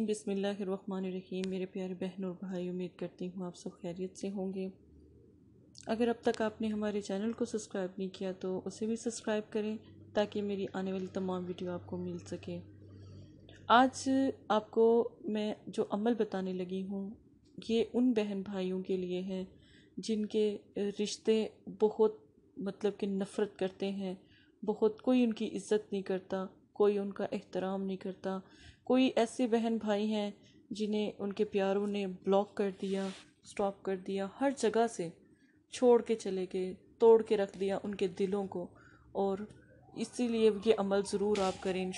बिसमीम मेरे प्यारे बहन और भाई उम्मीद करती हूँ आप सब खैरियत से होंगे अगर अब तक आपने हमारे चैनल को सब्सक्राइब नहीं किया तो उसे भी सब्सक्राइब करें ताकि मेरी आने वाली तमाम वीडियो आपको मिल सके आज आपको मैं जो अमल बताने लगी हूँ ये उन बहन भाइयों के लिए हैं जिनके रिश्ते बहुत मतलब कि नफ़रत करते हैं बहुत कोई उनकी इज्जत नहीं करता कोई उनका एहतराम नहीं करता कोई ऐसे बहन भाई हैं जिन्हें उनके प्यारों ने ब्लॉक कर दिया स्टॉप कर दिया हर जगह से छोड़ के चले गए तोड़ के रख दिया उनके दिलों को और इसीलिए ये अमल ज़रूर आप करें इन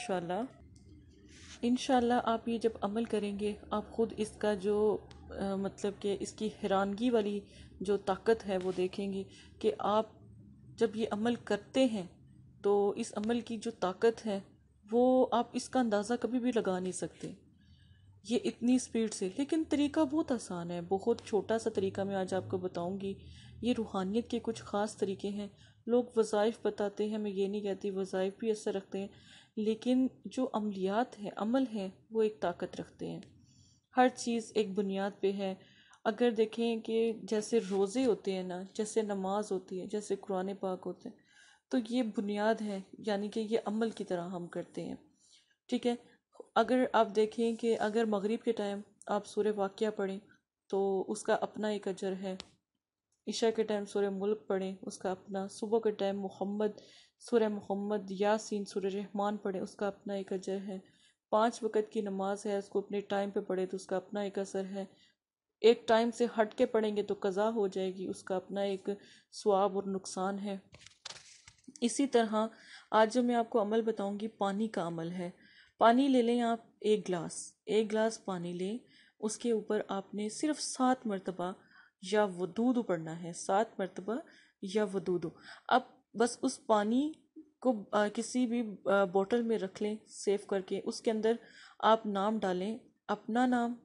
इन आप ये जब अमल करेंगे आप ख़ुद इसका जो आ, मतलब कि इसकी हैरानगी वाली जो ताकत है वो देखेंगे कि आप जब ये अमल करते हैं तो इस अमल की जो ताकत है वो आप इसका अंदाज़ा कभी भी लगा नहीं सकते ये इतनी स्पीड से लेकिन तरीका बहुत आसान है बहुत छोटा सा तरीका मैं आज आपको बताऊंगी ये रूहानियत के कुछ ख़ास तरीके हैं लोग वज़ाइफ बताते हैं मैं ये नहीं कहती वज़ाइफ भी असर रखते हैं लेकिन जो अमलियात हैं अमल हैं वो एक ताकत रखते हैं हर चीज़ एक बुनियाद पे है अगर देखें कि जैसे रोज़े होते हैं ना जैसे नमाज होती है जैसे कुरान पाक होते हैं तो ये बुनियाद है यानी कि ये अमल की तरह हम करते हैं ठीक है अगर आप देखें कि अगर मगरिब के टाइम आप सूर्य वाक्य पढ़ें तो उसका अपना एक अजर है ईशा के टाइम सूर्य मुल्क पढ़ें उसका अपना सुबह के टाइम मोहम्मद सूर्य मोहम्मद यासीन सूर्य रहमान पढ़ें उसका अपना एक अजर है पाँच वक़्त की नमाज है उसको अपने टाइम पे पढ़े तो उसका अपना एक असर है एक टाइम से हट के पढ़ेंगे तो कज़ा हो जाएगी उसका अपना एक स्वाब और नुकसान है इसी तरह आज जो मैं आपको अमल बताऊंगी पानी का अमल है पानी ले लें आप एक गिलास एक गिलास पानी लें उसके ऊपर आपने सिर्फ सात मरतबा या वदूद पढ़ना है सात मरतबा या वदूद अब बस उस पानी को आ, किसी भी बोतल में रख लें सेव करके उसके अंदर आप नाम डालें अपना नाम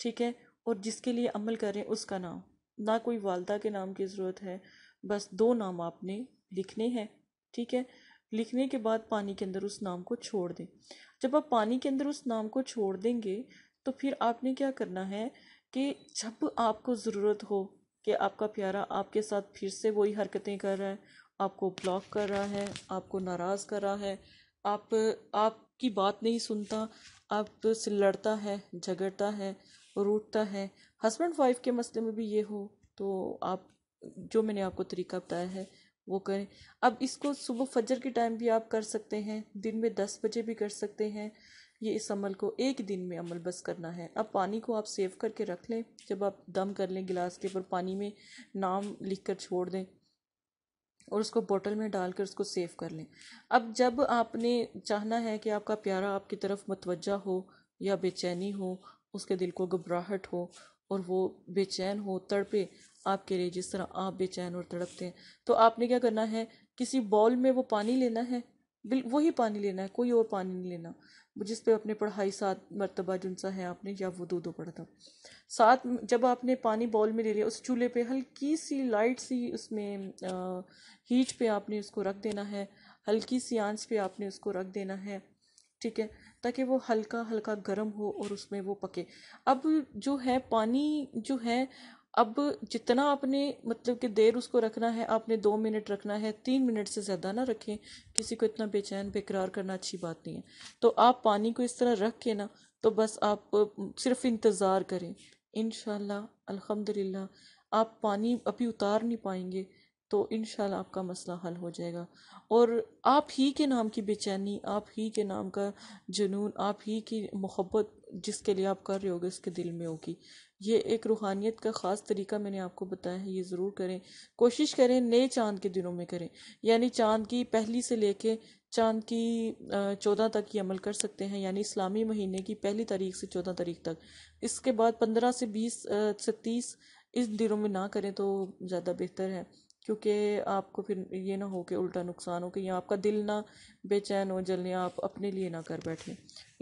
ठीक है और जिसके लिए अमल करें उसका नाम ना कोई वालदा के नाम की ज़रूरत है बस दो नाम आपने लिखने हैं ठीक है लिखने के बाद पानी के अंदर उस नाम को छोड़ दें जब आप पानी के अंदर उस नाम को छोड़ देंगे तो फिर आपने क्या करना है कि जब आपको ज़रूरत हो कि आपका प्यारा आपके साथ फिर से वही हरकतें कर रहा है आपको ब्लॉक कर रहा है आपको नाराज़ कर रहा है आप आपकी बात नहीं सुनता आप से लड़ता है झगड़ता है रूठता है हस्बैंड वाइफ के मसले में भी ये हो तो आप जो मैंने आपको तरीका बताया है वो करें अब इसको सुबह फजर के टाइम भी आप कर सकते हैं दिन में दस बजे भी कर सकते हैं ये इस अमल को एक दिन में अमल बस करना है अब पानी को आप सेव करके रख लें जब आप दम कर लें गिलास के ऊपर पानी में नाम लिख कर छोड़ दें और उसको बोतल में डाल कर उसको सेव कर लें अब जब आपने चाहना है कि आपका प्यारा आपकी तरफ मतवजा हो या बेचैनी हो उसके दिल को घबराहट हो और वो बेचैन हो तड़पे आपके लिए जिस तरह आप बेचैन और तड़पते हैं तो आपने क्या करना है किसी बॉल में वो पानी लेना है बिल वही पानी लेना है कोई और पानी नहीं लेना जिस पे अपने पढ़ाई सात मरतबा जुनसा है आपने या वो दो दो पढ़ा था साथ जब आपने पानी बॉल में ले लिया उस चूल्हे पे हल्की सी लाइट सी उसमें आ, हीट पे आपने उसको रख देना है हल्की सी आंच पे आपने उसको रख देना है ठीक है ताकि वो हल्का हल्का गर्म हो और उसमें वो पके अब जो है पानी जो है अब जितना आपने मतलब कि देर उसको रखना है आपने दो मिनट रखना है तीन मिनट से ज़्यादा ना रखें किसी को इतना बेचैन बेकरार करना अच्छी बात नहीं है तो आप पानी को इस तरह रख के ना तो बस आप सिर्फ इंतज़ार करें इन अल्हम्दुलिल्लाह आप पानी अभी उतार नहीं पाएंगे तो इन आपका मसला हल हो जाएगा और आप ही के नाम की बेचैनी आप ही के नाम का जुनून आप ही की मोहब्बत जिसके लिए आप कर रहे होगे उसके दिल में होगी ये एक रूहानियत का ख़ास तरीका मैंने आपको बताया है ये ज़रूर करें कोशिश करें नए चांद के दिनों में करें यानी चांद की पहली से लेके चांद की चौदह तक ये अमल कर सकते हैं यानी इस्लामी महीने की पहली तारीख से चौदह तारीख तक इसके बाद पंद्रह से बीस से तीस इस दिनों में ना करें तो ज़्यादा बेहतर है क्योंकि आपको फिर ये ना हो कि उल्टा नुकसान हो कि या आपका दिल ना बेचैन हो जलने आप अपने लिए ना कर बैठें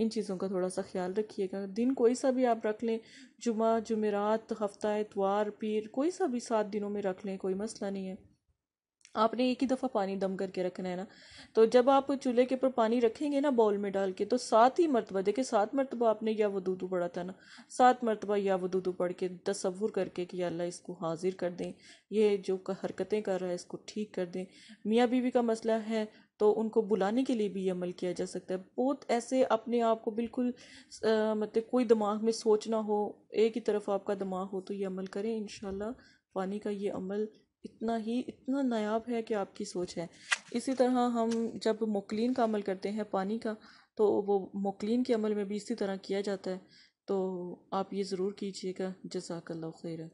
इन चीज़ों का थोड़ा सा ख्याल रखिएगा दिन कोई सा भी आप रख लें जुमा जुमेरात हफ्ता एतवार पीर कोई सा भी सात दिनों में रख लें कोई मसला नहीं है आपने एक ही दफ़ा पानी दम करके रखना है ना तो जब आप चूल्हे के ऊपर पानी रखेंगे ना बाउल में डाल के तो सात ही मरतबा देखिए सात मरतबा आपने या वो दूध पढ़ा था ना सात मरतबा या वो दूध पढ़ के तस्वुर करके कि अल्लाह इसको हाजिर कर दें ये जो हरकतें कर रहा है इसको ठीक कर दें मियाँ बीवी का मसला है तो उनको बुलाने के लिए भी ये अमल किया जा सकता है बहुत ऐसे अपने आप को बिल्कुल मतलब कोई दिमाग में सोचना हो एक ही तरफ आपका दिमाग हो तो ये अमल करें इन पानी का ये अमल इतना ही इतना नायाब है कि आपकी सोच है इसी तरह हम जब मोकलिन का अमल करते हैं पानी का तो वो मोकलिन के अमल में भी इसी तरह किया जाता है तो आप ये ज़रूर कीजिएगा जजाकल्ला खैर